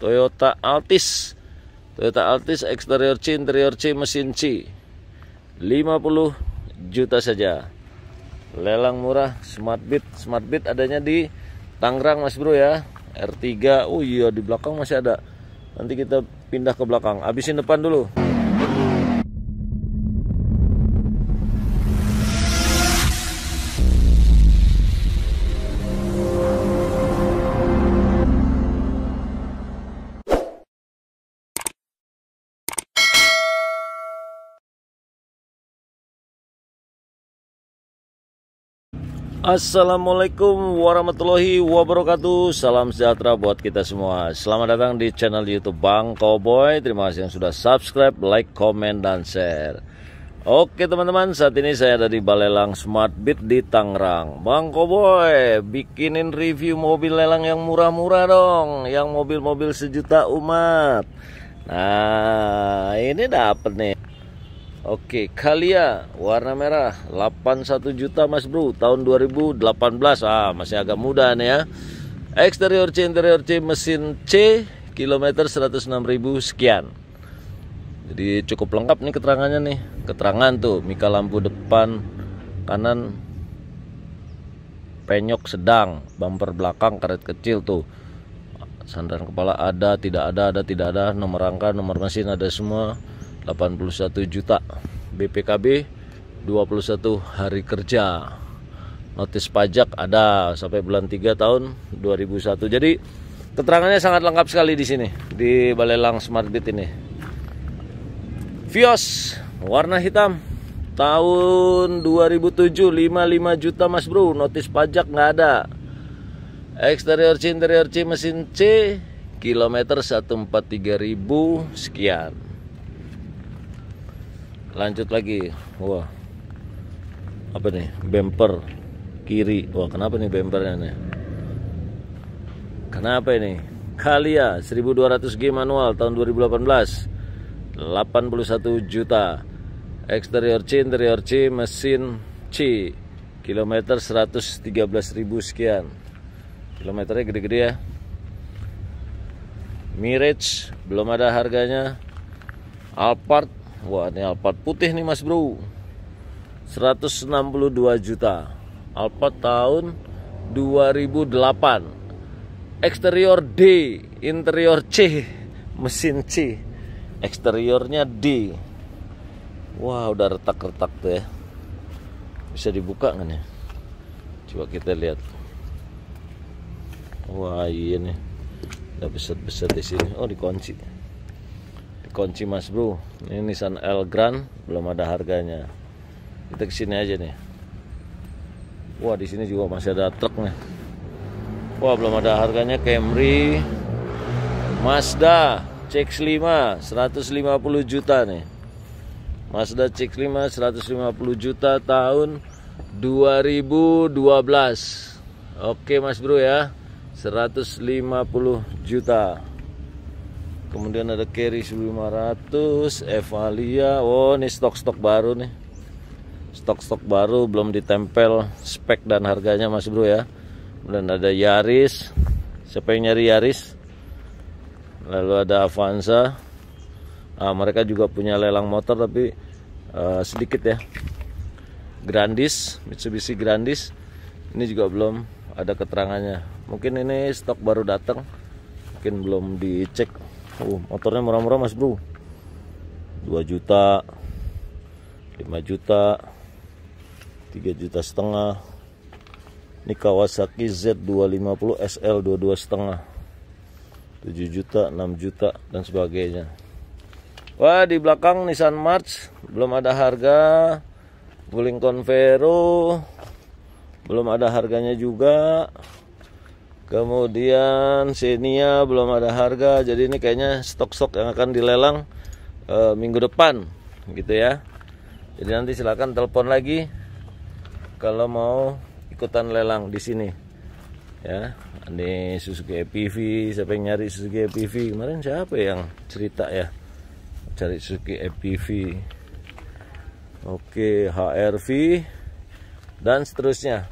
Toyota Altis Toyota Altis eksterior C interior C mesin C 50 juta saja lelang murah smart bit smart bit adanya di Tangerang Mas Bro ya R3 oh iya di belakang masih ada nanti kita pindah ke belakang habisin depan dulu Assalamualaikum warahmatullahi wabarakatuh Salam sejahtera buat kita semua Selamat datang di channel youtube Bang Cowboy Terima kasih yang sudah subscribe, like, komen, dan share Oke teman-teman saat ini saya ada di Balelang Smart Beat di Tangerang Bang Cowboy bikinin review mobil lelang yang murah-murah dong Yang mobil-mobil sejuta umat Nah ini dapet nih Oke, Kalia warna merah 81 juta Mas Bro, tahun 2018. Ah, masih agak muda nih ya. Eksterior C, interior C, mesin C, kilometer 106.000 sekian. Jadi cukup lengkap nih keterangannya nih. Keterangan tuh, mika lampu depan kanan penyok sedang, bumper belakang karet kecil tuh. Sandaran kepala ada, tidak ada, ada, tidak ada, nomor rangka, nomor mesin ada semua 81 juta BPKB 21 hari kerja notis pajak ada sampai bulan 3 tahun 2001 jadi keterangannya sangat lengkap sekali di sini di Balelang Smart Beat ini Vios warna hitam tahun 2007 55 juta mas bro notis pajak nggak ada eksterior C interior C mesin C kilometer 143.000 sekian lanjut lagi wah apa nih bumper kiri wah kenapa nih bumpernya nih kenapa ini Kalia 1200G manual tahun 2018 81 juta eksterior C interior C mesin C kilometer 113 113.000 sekian kilometernya gede-gede ya Mirage belum ada harganya Alphard Wah ini Alphard putih nih mas bro 162 juta Alphard tahun 2008 Eksterior D Interior C Mesin C Eksteriornya D Wah udah retak-retak tuh ya Bisa dibuka nggak nih Coba kita lihat Wah iya nih Udah besar-besar di sini Oh dikunci kunci mas bro ini Nissan L Grand belum ada harganya kita kesini aja nih wah di sini juga masih ada truk nih wah belum ada harganya Camry Mazda CX-5 150 juta nih Mazda CX-5 150 juta tahun 2012 Oke mas bro ya 150 juta kemudian ada carry 1500 Evalia oh ini stok-stok baru nih stok-stok baru belum ditempel spek dan harganya mas bro ya kemudian ada Yaris siapa yang nyari Yaris lalu ada Avanza nah, mereka juga punya lelang motor tapi uh, sedikit ya Grandis Mitsubishi Grandis ini juga belum ada keterangannya mungkin ini stok baru datang mungkin belum dicek Oh, motornya murah-murah Mas Bro. 2 juta 5 juta 3 juta setengah ini Kawasaki Z250 SL 22 setengah 7 juta 6 juta dan sebagainya Wah di belakang Nissan March belum ada harga Wuling Convero belum ada harganya juga kemudian Xenia belum ada harga jadi ini kayaknya stok-stok yang akan dilelang e, minggu depan gitu ya jadi nanti silahkan telepon lagi kalau mau ikutan lelang di sini ya ini Suzuki EPV siapa yang nyari Suzuki EPV kemarin siapa yang cerita ya cari Suzuki EPV Oke HRV dan seterusnya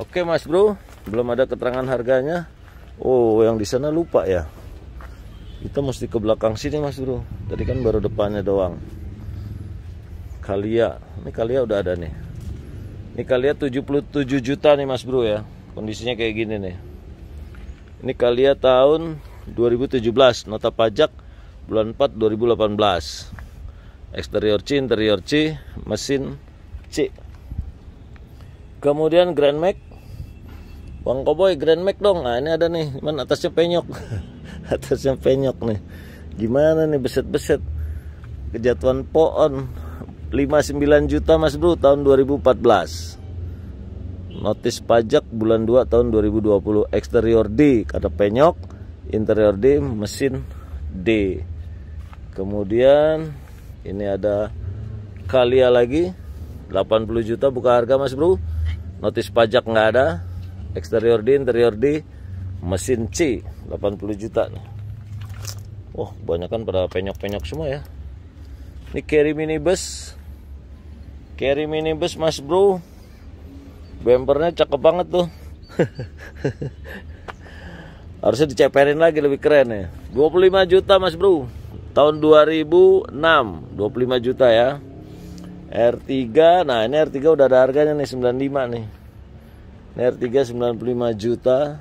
Oke mas bro belum ada keterangan harganya oh yang di sana lupa ya kita mesti ke belakang sini mas bro tadi kan baru depannya doang Kalia ini Kalia udah ada nih ini Kalia 77 juta nih mas bro ya kondisinya kayak gini nih ini Kalia tahun 2017 nota pajak bulan 4 2018 eksterior C interior C mesin C kemudian Grand Max Bang Koboy Grand Max dong Nah ini ada nih Cuman atasnya penyok Atasnya penyok nih Gimana nih beset-beset Kejatuhan poon 59 juta mas bro tahun 2014 Notis pajak bulan 2 tahun 2020 Eksterior D Kata penyok Interior D Mesin D Kemudian Ini ada Kalia lagi 80 juta buka harga mas bro Notis pajak nggak ada eksterior D, interior D, mesin C 80 juta nih. banyak kebanyakan pada penyok-penyok semua ya. Ini carry minibus. Carry minibus Mas Bro. Bempernya cakep banget tuh. Harusnya diceperin lagi lebih keren ya. 25 juta Mas Bro. Tahun 2006, 25 juta ya. R3. Nah, ini R3 udah ada harganya nih 95 nih. R3 95 juta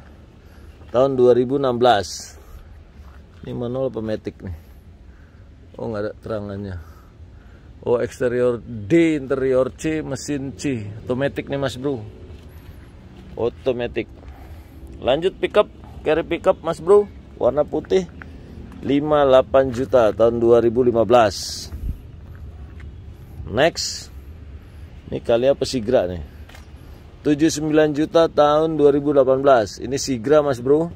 tahun 2016 ini manual pemetik nih oh nggak ada terangannya oh eksterior D interior C mesin C otomatik nih mas bro otomatik lanjut pickup carry pickup mas bro warna putih 58 juta tahun 2015 next ini kali apa Sigra nih 79 juta tahun 2018 ini Sigra mas bro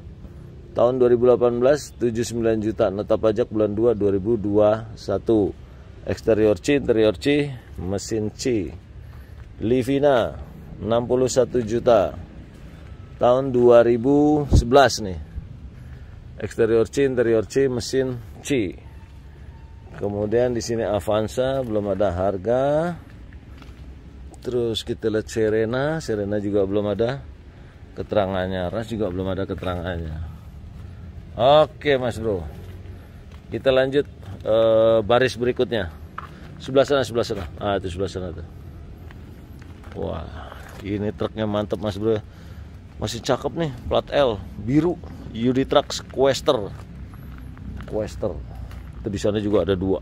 tahun 2018 79 juta nota pajak bulan 2 2021 eksterior C interior C mesin C Livina 61 juta tahun 2011 nih eksterior C interior C mesin C kemudian di sini Avanza belum ada harga Terus kita lihat Serena, Serena juga belum ada keterangannya. Ras juga belum ada keterangannya. Oke, Mas Bro. Kita lanjut e, baris berikutnya. Sebelah sana, sebelah sana. Ah, itu sebelah sana tuh. Wah, ini truknya mantap, Mas Bro. Masih cakep nih, plat L, biru, Yudi Trucks Quester. Quester. Itu di sana juga ada dua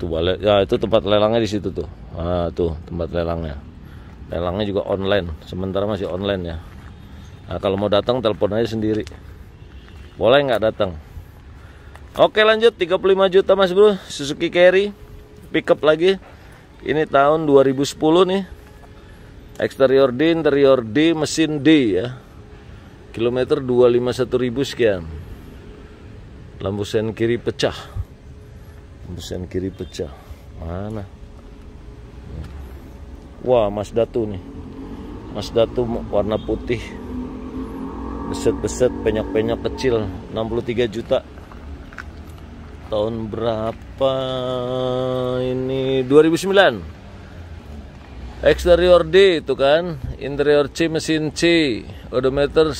itu balik ya itu tempat lelangnya di situ tuh nah, tuh tempat lelangnya lelangnya juga online sementara masih online ya nah, kalau mau datang telepon aja sendiri boleh nggak datang oke lanjut 35 juta mas bro Suzuki Carry pickup lagi ini tahun 2010 nih eksterior D interior D mesin D ya kilometer 251.000 sekian lampu sen kiri pecah Mesin kiri pecah. Mana? Wah, Mas Datu nih. Mas Datu warna putih. Beset-beset, penyok-penyok kecil, 63 juta. Tahun berapa ini? 2009. Exterior D itu kan, interior C mesin C, odometer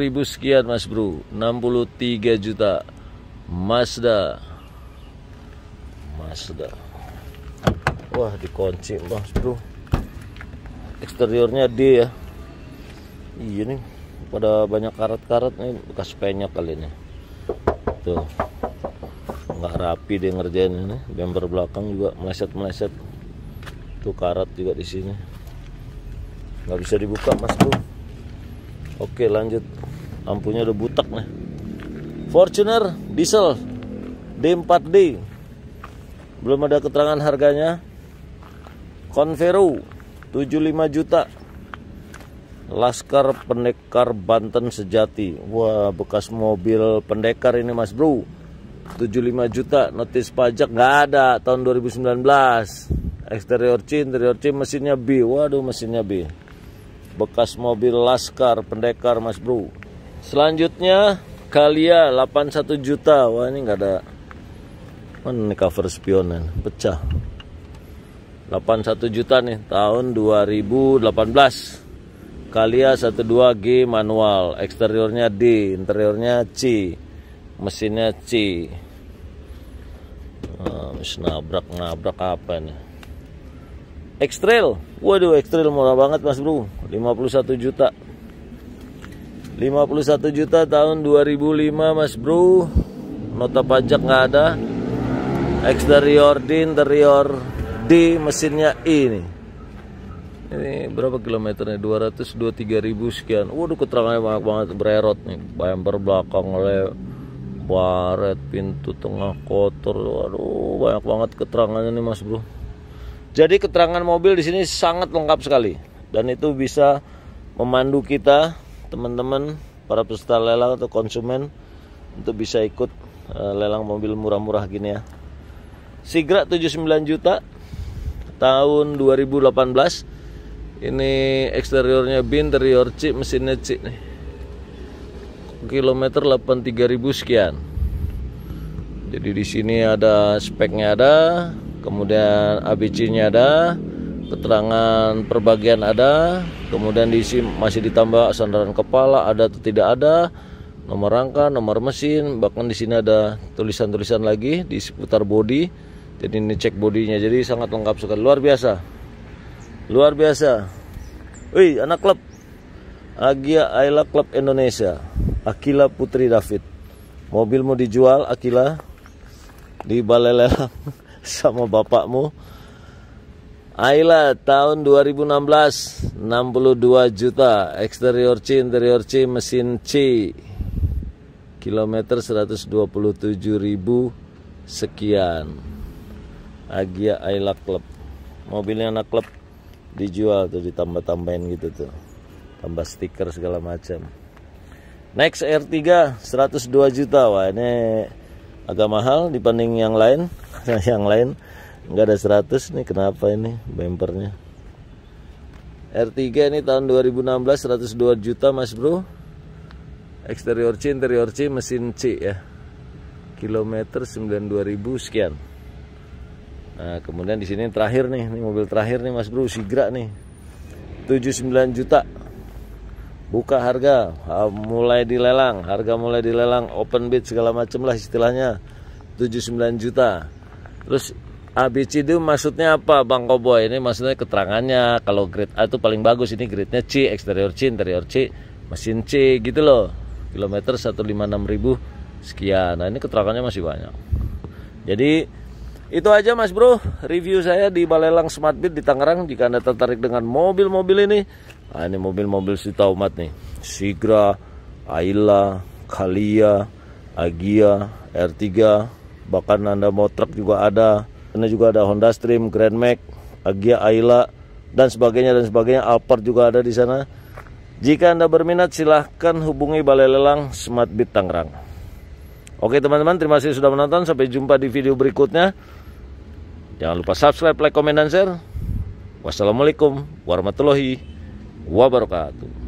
ribu sekian Mas Bro, 63 juta. Mazda sudah wah dikunci mas bro eksteriornya dia ya iya nih pada banyak karat-karat nih bekas penya kali ini tuh nggak rapi dia ngerjain ini bumper belakang juga meleset-meleset tuh karat juga di sini nggak bisa dibuka mas bro oke lanjut lampunya udah butak nih Fortuner diesel D4D belum ada keterangan harganya Convero 75 juta Laskar Pendekar Banten Sejati Wah bekas mobil pendekar ini mas bro 75 juta notis pajak nggak ada tahun 2019 eksterior C interior C mesinnya B waduh mesinnya B bekas mobil Laskar pendekar mas bro selanjutnya Kalia 81 juta wah ini nggak ada Mana nih cover spionan? Pecah. 81 juta nih tahun 2018. Kalia 12G manual, eksteriornya D, interiornya C. Mesinnya C. Nah, nabrak-nabrak apa nih? X-Trail. Waduh, X-Trail murah banget, Mas Bro. 51 juta. 51 juta tahun 2005, Mas Bro. Nota pajak nggak ada. Eksterior di interior di mesinnya ini. Ini berapa kilometernya? 223 ribu sekian. Waduh keterangannya banyak banget bererot nih. Bumper belakang oleh baret, pintu tengah kotor. Waduh banyak banget keterangannya nih Mas Bro. Jadi keterangan mobil di sini sangat lengkap sekali dan itu bisa memandu kita teman-teman para peserta lelang atau konsumen untuk bisa ikut eh, lelang mobil murah-murah gini ya. Sigra 79 juta tahun 2018 ini eksteriornya bin interior chip mesinnya C nih kilometer 83000 sekian jadi di sini ada speknya ada kemudian ABC nya ada keterangan perbagian ada kemudian diisi masih ditambah sandaran kepala ada atau tidak ada nomor rangka, nomor mesin, bahkan di sini ada tulisan-tulisan lagi di seputar bodi. Jadi ini cek bodinya, jadi sangat lengkap sekali, luar biasa, luar biasa. Wih, anak klub Agia Ayla Club Indonesia, Akila Putri David. Mobil mau dijual Akila di balai lelang sama bapakmu. Ayla tahun 2016 62 juta eksterior C interior C mesin C kilometer 127.000 sekian Agia Ayla Club mobilnya anak klub dijual tuh ditambah-tambahin gitu tuh tambah stiker segala macam next R3 102 juta wah ini agak mahal dibanding yang lain yang lain enggak ada 100 nih kenapa ini bempernya R3 ini tahun 2016 102 juta mas bro Eksterior C, interior C, mesin C ya. Kilometer 92.000 sekian. Nah, kemudian di sini terakhir nih, ini mobil terakhir nih Mas Bro, Sigra nih. 79 juta. Buka harga, mulai dilelang, harga mulai dilelang, open bid segala macam lah istilahnya. 79 juta. Terus ABC itu maksudnya apa Bang Koboy? Ini maksudnya keterangannya kalau grade A itu paling bagus ini grade-nya C, eksterior C, interior C, mesin C gitu loh kilometer 156.000 sekian. Nah, ini keterangannya masih banyak. Jadi itu aja Mas Bro, review saya di Balelang Smartbit di Tangerang. Jika Anda tertarik dengan mobil-mobil ini, nah ini mobil-mobil si Taumat nih. Sigra, Ayla, Kalia, Agia, R3, bahkan Anda mau truk juga ada. Ini juga ada Honda Stream, Grand Max, Agia, Ayla, dan sebagainya dan sebagainya Alphard juga ada di sana jika Anda berminat silahkan hubungi Balai Lelang Smart Beat Tangerang. Oke teman-teman, terima kasih sudah menonton. Sampai jumpa di video berikutnya. Jangan lupa subscribe, like, komen, dan share. Wassalamualaikum warahmatullahi wabarakatuh.